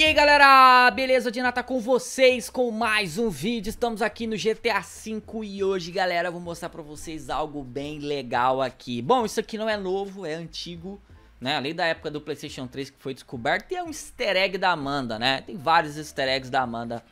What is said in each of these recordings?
E aí galera, beleza? Dinata com vocês com mais um vídeo, estamos aqui no GTA V e hoje galera eu vou mostrar pra vocês algo bem legal aqui Bom, isso aqui não é novo, é antigo, né? Além da época do Playstation 3 que foi descoberto, tem é um easter egg da Amanda, né? Tem vários easter eggs da Amanda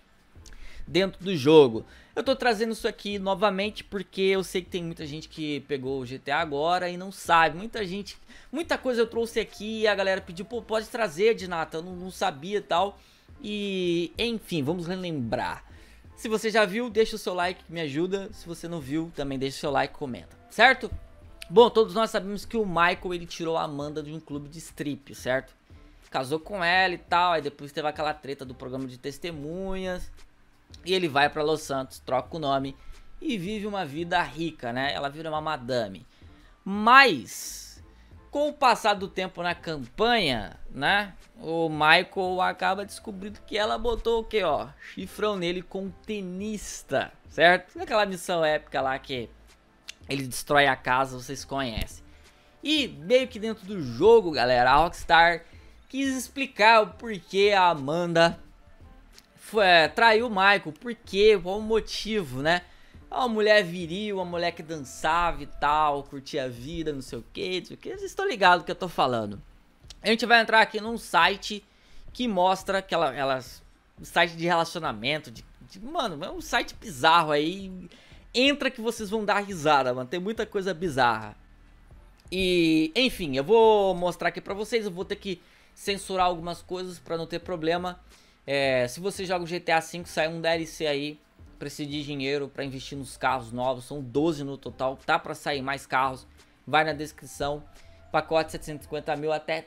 dentro do jogo. Eu tô trazendo isso aqui novamente porque eu sei que tem muita gente que pegou o GTA agora e não sabe. Muita gente, muita coisa eu trouxe aqui e a galera pediu, pô, pode trazer, Dinata, eu não, não sabia e tal. E, enfim, vamos relembrar. Se você já viu, deixa o seu like me ajuda. Se você não viu, também deixa o seu like e comenta, certo? Bom, todos nós sabemos que o Michael, ele tirou a Amanda de um clube de strip, certo? Casou com ela e tal, aí depois teve aquela treta do programa de testemunhas, e ele vai para Los Santos, troca o nome e vive uma vida rica, né? Ela vira uma madame. Mas com o passar do tempo na campanha, né? O Michael acaba descobrindo que ela botou o quê, ó? Chifrão nele com tenista, certo? Aquela missão épica lá que ele destrói a casa, vocês conhecem. E meio que dentro do jogo, galera, a Rockstar quis explicar o porquê a Amanda é, traiu o Michael. Por quê? Qual o motivo, né? Uma mulher viril, uma mulher que dançava e tal, curtia a vida, não sei o que, não sei o que. Vocês estão ligados do que eu tô falando. A gente vai entrar aqui num site que mostra que ela, elas. Um site de relacionamento, de, de, Mano, é um site bizarro aí. Entra que vocês vão dar risada, mano. Tem muita coisa bizarra. E, enfim, eu vou mostrar aqui pra vocês. Eu vou ter que censurar algumas coisas para não ter problema. É, se você joga o GTA V, sai um DLC aí pra esse de dinheiro para investir nos carros novos. São 12 no total. Tá para sair mais carros. Vai na descrição. Pacote 750 mil até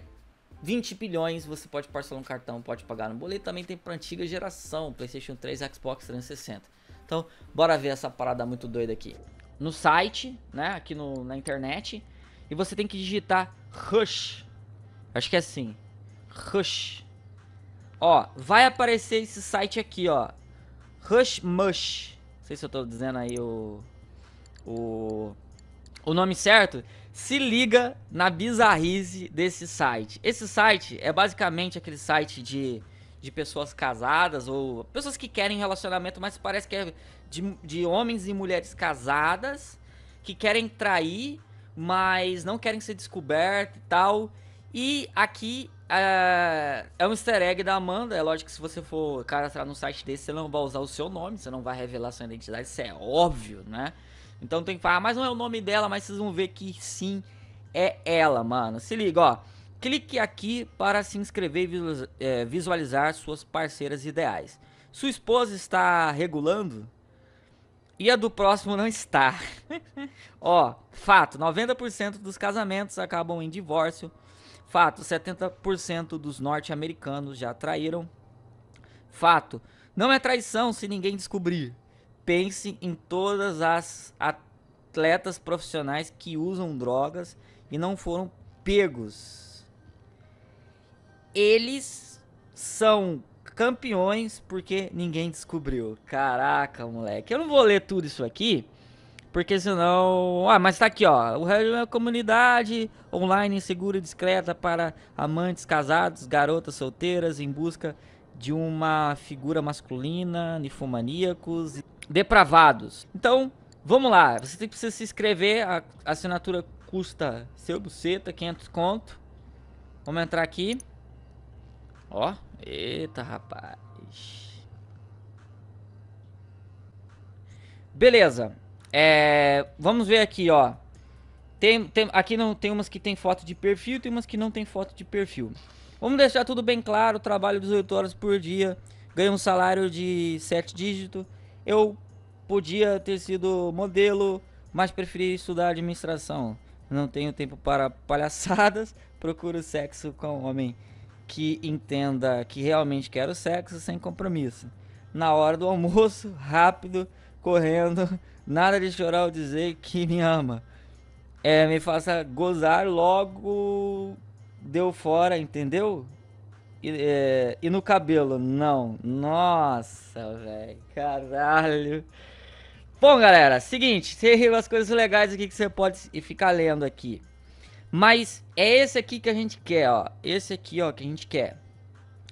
20 bilhões. Você pode parcelar um cartão, pode pagar no boleto. Também tem para antiga geração, PlayStation 3, Xbox 360. Então, bora ver essa parada muito doida aqui. No site, né? Aqui no, na internet. E você tem que digitar Rush. Acho que é assim. Rush. Ó, vai aparecer esse site aqui, ó. Mush. Não sei se eu tô dizendo aí o... O... O nome certo. Se liga na bizarrice desse site. Esse site é basicamente aquele site de... De pessoas casadas ou pessoas que querem relacionamento, mas parece que é de, de homens e mulheres casadas que querem trair, mas não querem ser descoberto e tal. E aqui é, é um easter egg da Amanda. É lógico que se você for cara entrar num site desse, você não vai usar o seu nome, você não vai revelar sua identidade, isso é óbvio, né? Então tem que falar, ah, mas não é o nome dela, mas vocês vão ver que sim é ela, mano. Se liga, ó. Clique aqui para se inscrever e eh, visualizar suas parceiras ideais. Sua esposa está regulando? E a do próximo não está. Ó, fato: 90% dos casamentos acabam em divórcio Fato: 70% dos norte-americanos já traíram. Fato: não é traição se ninguém descobrir. Pense em todas as atletas profissionais que usam drogas e não foram pegos. Eles são campeões porque ninguém descobriu. Caraca, moleque. Eu não vou ler tudo isso aqui. Porque senão. Ah, mas tá aqui, ó. O Hell é uma comunidade online segura e discreta para amantes casados, garotas solteiras em busca de uma figura masculina, nifomaníacos, depravados. Então, vamos lá. Você tem que se inscrever. A assinatura custa seu buceta, 500 conto. Vamos entrar aqui. Ó. Eita, rapaz. Beleza. É, vamos ver aqui, ó. Tem, tem, aqui não tem umas que tem foto de perfil, tem umas que não tem foto de perfil. Vamos deixar tudo bem claro, trabalho 18 horas por dia, ganho um salário de 7 dígitos. Eu podia ter sido modelo, mas preferi estudar administração. Não tenho tempo para palhaçadas, procuro sexo com um homem que entenda que realmente quero sexo sem compromisso. Na hora do almoço, rápido, correndo, nada de chorar ou dizer que me ama. É, me faça gozar logo deu fora, entendeu? E, é, e no cabelo, não. Nossa, velho, caralho. Bom, galera, seguinte, tem riu as coisas legais aqui que você pode ficar lendo aqui. Mas é esse aqui que a gente quer, ó. Esse aqui, ó, que a gente quer.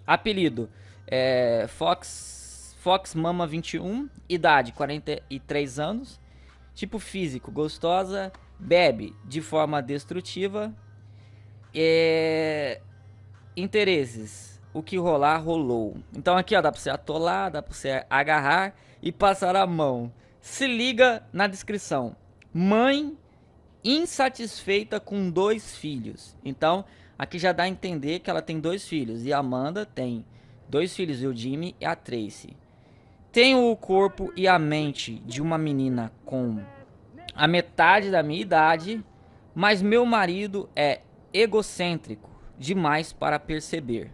Apelido. É, Fox Fox Mama 21, idade 43 anos, tipo físico, gostosa, bebe de forma destrutiva, é... interesses, o que rolar, rolou. Então aqui ó, dá pra você atolar, dá pra você agarrar e passar a mão. Se liga na descrição. Mãe insatisfeita com dois filhos. Então, aqui já dá a entender que ela tem dois filhos. E a Amanda tem dois filhos, e o Jimmy e a Tracy. Tenho o corpo e a mente de uma menina com a metade da minha idade, mas meu marido é egocêntrico demais para perceber.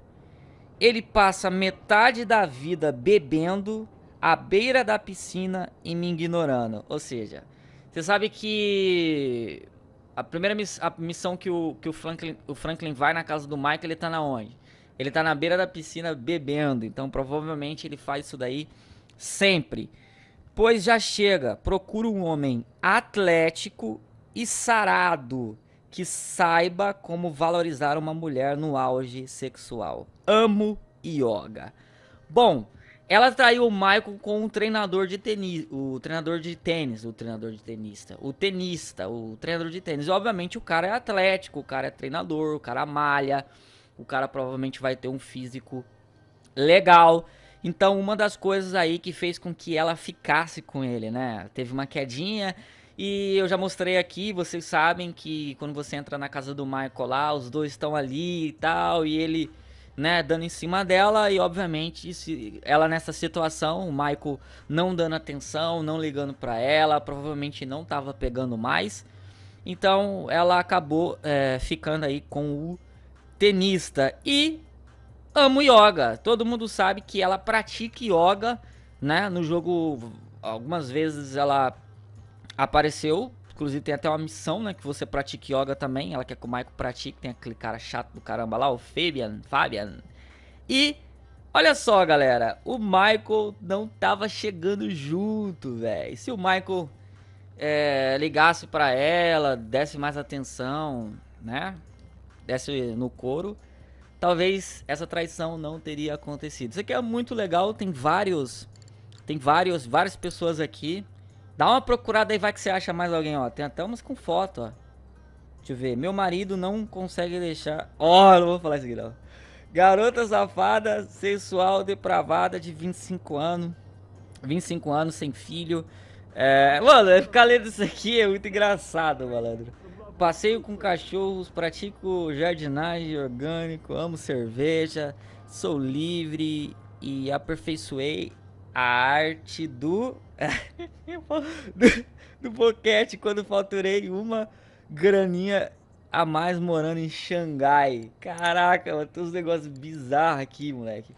Ele passa metade da vida bebendo à beira da piscina e me ignorando. Ou seja, você sabe que a primeira miss a missão que, o, que o, Franklin, o Franklin vai na casa do Michael, ele tá na onde? Ele tá na beira da piscina bebendo. Então provavelmente ele faz isso daí sempre. Pois já chega, procura um homem atlético e sarado que saiba como valorizar uma mulher no auge sexual. Amo yoga. Bom, ela traiu o Michael com um treinador de tênis, o treinador de tênis, o treinador de tenista, o tenista, o treinador de tênis. E, obviamente o cara é atlético, o cara é treinador, o cara malha, o cara provavelmente vai ter um físico legal. Então, uma das coisas aí que fez com que ela ficasse com ele, né? Teve uma quedinha. E eu já mostrei aqui, vocês sabem que quando você entra na casa do Michael lá, os dois estão ali e tal, e ele, né, dando em cima dela, e obviamente se ela nessa situação, o Michael não dando atenção, não ligando para ela, provavelmente não tava pegando mais. Então ela acabou é, ficando aí com o tenista. E amo yoga. Todo mundo sabe que ela pratica yoga, né? No jogo, algumas vezes ela apareceu. Inclusive tem até uma missão, né? Que você pratique yoga também. Ela quer que o Michael pratique. Tem aquele cara chato do caramba lá, o Fabian. Fabian. E Olha só, galera, o Michael não tava chegando junto, velho. Se o Michael é, ligasse para ela, desse mais atenção, né? Desse no couro, talvez essa traição não teria acontecido. Isso aqui é muito legal, tem vários, tem vários, várias pessoas aqui. Dá uma procurada aí, vai que você acha mais alguém, ó. Tem até umas com foto, ó. Deixa eu ver. Meu marido não consegue deixar... Ó, oh, não vou falar isso aqui, não. Garota safada, sexual, depravada, de 25 anos. 25 anos, sem filho. É... Mano, ficar lendo isso aqui é muito engraçado, malandro. Passeio com cachorros, pratico jardinagem orgânico, amo cerveja, sou livre e aperfeiçoei a arte do do, do boquete quando faturei uma graninha a mais morando em Xangai. Caraca, tem uns negócios bizarros aqui, moleque.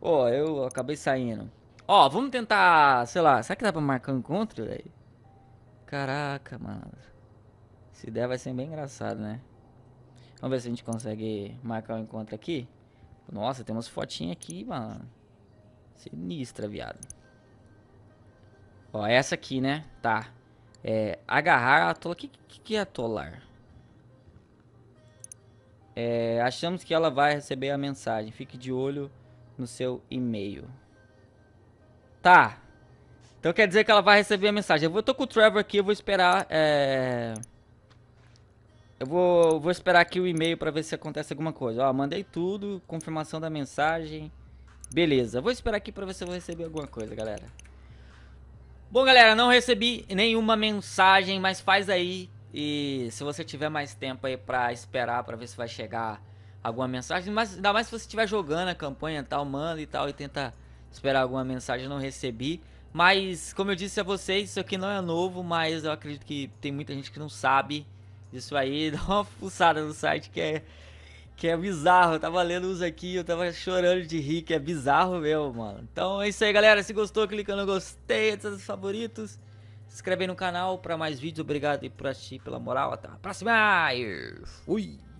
Ó, oh, eu acabei saindo. Ó, oh, vamos tentar, sei lá, será que dá pra marcar um encontro, velho? Caraca, mano. Se der, vai ser bem engraçado, né? Vamos ver se a gente consegue marcar o um encontro aqui. Nossa, temos fotinha aqui, mano. Sinistra, viado. Ó, essa aqui, né? Tá. É, agarrar a tola. O que, que, que é atolar? É, achamos que ela vai receber a mensagem. Fique de olho no seu e-mail. Tá. Então quer dizer que ela vai receber a mensagem. Eu vou, tô com o Trevor aqui, eu vou esperar... É... Eu vou, vou esperar aqui o e-mail para ver se acontece alguma coisa. Ó, mandei tudo, confirmação da mensagem. Beleza, vou esperar aqui para ver se eu vou receber alguma coisa, galera. Bom, galera, não recebi nenhuma mensagem, mas faz aí. E se você tiver mais tempo aí pra esperar para ver se vai chegar alguma mensagem, mas ainda mais se você estiver jogando a campanha e tal, manda e tal, e tenta esperar alguma mensagem, não recebi. Mas, como eu disse a vocês, isso aqui não é novo, mas eu acredito que tem muita gente que não sabe. Isso aí, dá uma fuçada no site que é, que é bizarro. Eu tava lendo uns aqui, eu tava chorando de rir, que é bizarro mesmo, mano. Então é isso aí, galera. Se gostou, clica no gostei, seus favoritos. Se inscreve aí no canal para mais vídeos. Obrigado aí por assistir, pela moral. Até a próxima. Fui.